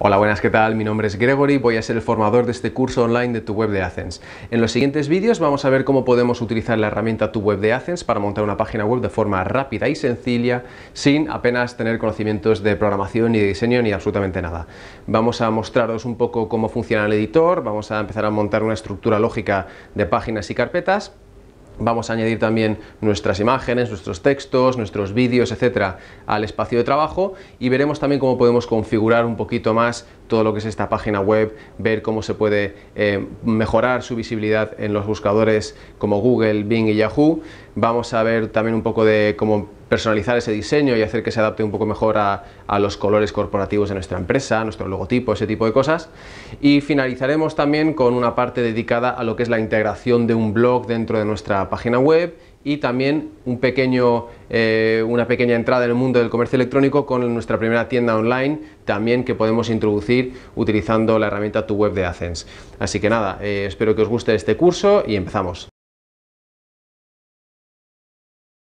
Hola, buenas, ¿qué tal? Mi nombre es Gregory, voy a ser el formador de este curso online de tu web de Athens. En los siguientes vídeos vamos a ver cómo podemos utilizar la herramienta tu web de Athens para montar una página web de forma rápida y sencilla sin apenas tener conocimientos de programación ni de diseño ni absolutamente nada. Vamos a mostraros un poco cómo funciona el editor, vamos a empezar a montar una estructura lógica de páginas y carpetas Vamos a añadir también nuestras imágenes, nuestros textos, nuestros vídeos, etcétera, al espacio de trabajo y veremos también cómo podemos configurar un poquito más todo lo que es esta página web, ver cómo se puede eh, mejorar su visibilidad en los buscadores como Google, Bing y Yahoo. Vamos a ver también un poco de cómo personalizar ese diseño y hacer que se adapte un poco mejor a, a los colores corporativos de nuestra empresa, nuestro logotipo, ese tipo de cosas. Y finalizaremos también con una parte dedicada a lo que es la integración de un blog dentro de nuestra página web y también un pequeño, eh, una pequeña entrada en el mundo del comercio electrónico con nuestra primera tienda online, también que podemos introducir utilizando la herramienta Tu Web de Acens. Así que nada, eh, espero que os guste este curso y empezamos.